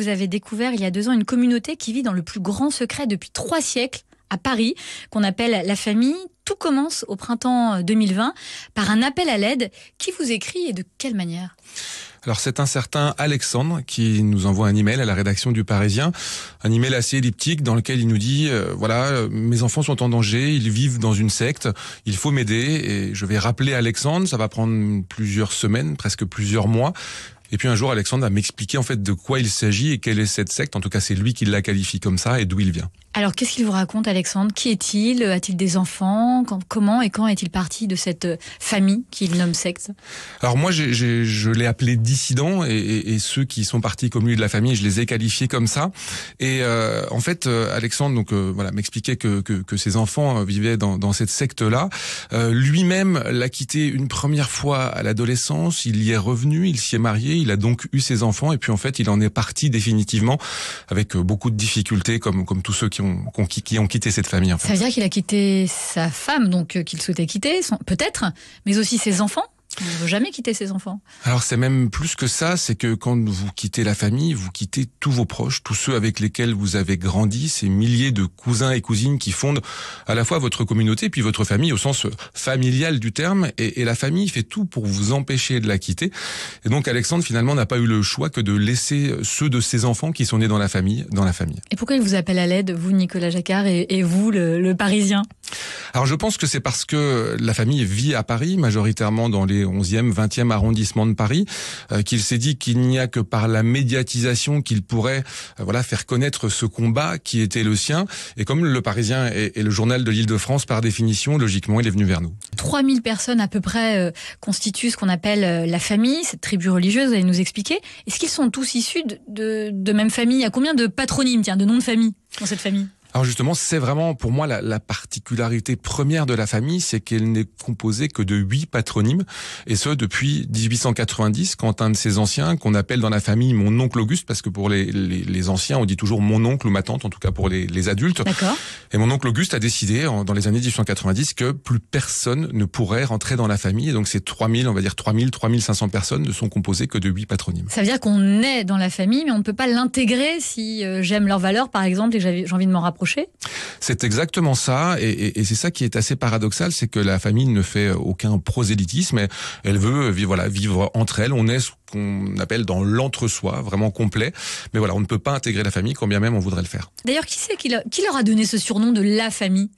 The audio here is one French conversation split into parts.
Vous avez découvert il y a deux ans une communauté qui vit dans le plus grand secret depuis trois siècles à Paris, qu'on appelle la famille. Tout commence au printemps 2020 euh, par un appel à l'aide. Qui vous écrit et de quelle manière alors c'est un certain Alexandre qui nous envoie un email à la rédaction du Parisien, un email assez elliptique dans lequel il nous dit euh, voilà euh, mes enfants sont en danger, ils vivent dans une secte, il faut m'aider et je vais rappeler Alexandre, ça va prendre plusieurs semaines, presque plusieurs mois. Et puis un jour, Alexandre va m'expliquer en fait de quoi il s'agit et quelle est cette secte. En tout cas, c'est lui qui la qualifie comme ça et d'où il vient. Alors, qu'est-ce qu'il vous raconte, Alexandre Qui est-il A-t-il des enfants Comment et quand est-il parti de cette euh, famille qu'il nomme secte Alors moi, je l'ai appelé dissident et, ceux qui sont partis comme lui de la famille, je les ai qualifiés comme ça. Et euh, en fait, euh, Alexandre, donc voilà, m'expliquait que, que, ses enfants vivaient dans, dans cette secte-là. Lui-même l'a quitté une première fois à l'adolescence. Il y est revenu, il s'y est marié, il a donc eu ses enfants et puis en fait il en est parti définitivement avec euh, beaucoup de difficultés comme, comme tous ceux qui ont, qui ont quitté cette famille. C'est à Ça veut dire qu'il a quitté sa femme, donc euh, qu'il souhaitait quitter, peut-être, mais aussi ses enfants on ne veut jamais quitter ses enfants. Alors c'est même plus que ça, c'est que quand vous quittez la famille, vous quittez tous vos proches, tous ceux avec lesquels vous avez grandi, ces milliers de cousins et cousines qui fondent à la fois votre communauté puis votre famille au sens familial du terme. Et, la famille fait tout pour vous empêcher de la quitter. Et donc Alexandre finalement n'a pas eu le choix que de laisser ceux de ses enfants qui sont nés dans la famille, dans la famille. Et pourquoi il vous appelle à l'aide, vous Nicolas Jacquard et, vous le Parisien alors je pense que c'est parce que la famille vit à Paris, majoritairement dans les 11e, 20e arrondissements de Paris, euh, qu'il s'est dit qu'il n'y a que par la médiatisation qu'il pourrait euh, voilà faire connaître ce combat qui était le sien. Et comme le Parisien est, le journal de l'Île-de-France, par définition, logiquement, il est venu vers nous. 3000 personnes à peu près euh, constituent ce qu'on appelle la famille, cette tribu religieuse, vous allez nous expliquer. Est-ce qu'ils sont tous issus de, même famille Il y a combien de patronymes, tiens, de noms de famille dans cette famille alors justement, c'est vraiment pour moi la, la, particularité première de la famille, c'est qu'elle n'est composée que de huit patronymes, et ce depuis 1890, quand un de ses anciens, qu'on appelle dans la famille mon oncle Auguste, parce que pour les, les, les, anciens, on dit toujours mon oncle ou ma tante, en tout cas pour les, les adultes. Et mon oncle Auguste a décidé, en, dans les années 1890, que plus personne ne pourrait rentrer dans la famille, et donc ces 3000, on va dire 3000, 3500 personnes ne sont composées que de huit patronymes. Ça veut dire qu'on est dans la famille, mais on ne peut pas l'intégrer si euh, j'aime leurs valeurs, par exemple, et j'ai envie de m'en rapprocher c'est exactement ça, et, c'est ça qui est assez paradoxal, c'est que la famille ne fait aucun prosélytisme, elle veut vivre, voilà, vivre entre elles, on est qu'on appelle dans l'entre-soi, vraiment complet. Mais voilà, on ne peut pas intégrer la famille quand bien même on voudrait le faire. D'ailleurs, qui c'est qui, leur a donné ce surnom de la famille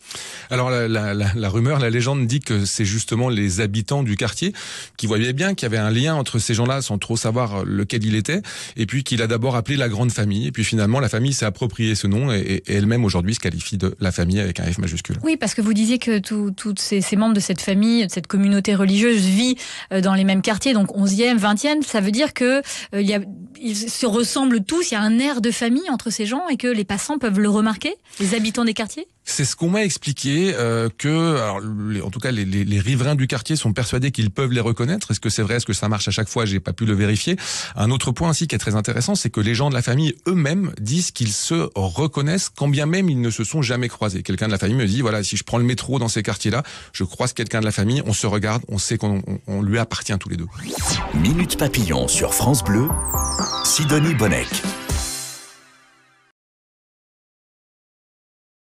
Alors, la, rumeur, la légende dit que c'est justement les habitants du quartier qui voyaient bien qu'il y avait un lien entre ces gens-là sans trop savoir euh, lequel il était, et puis qu'il a d'abord appelé la grande famille. Et puis finalement, la famille s'est appropriée ce nom et, elle-même aujourd'hui se qualifie de la famille avec un F majuscule. Oui, parce que vous disiez que tous ces, membres de cette famille, de cette communauté religieuse, vit euh, dans les mêmes quartiers, donc 11e, 20e, ça veut dire que euh, ils se ressemblent tous, il y a un air de famille entre ces gens et que les passants peuvent le remarquer, les habitants des quartiers c'est ce qu'on m'a expliqué euh, que, en tout cas, les, riverains du quartier sont persuadés qu'ils peuvent les reconnaître. Est-ce que c'est vrai Est-ce que ça marche à chaque fois J'ai pas pu le vérifier. Un autre point aussi qui est très intéressant, c'est que les gens de la famille eux-mêmes disent qu'ils se reconnaissent, quand bien même ils ne se sont jamais croisés. Quelqu'un de la famille me dit voilà, si je prends le métro dans ces quartiers-là, je croise quelqu'un de la famille, on se regarde, on sait qu'on lui appartient tous les deux. Minute papillon sur France Bleu, Sidonie Bonnec.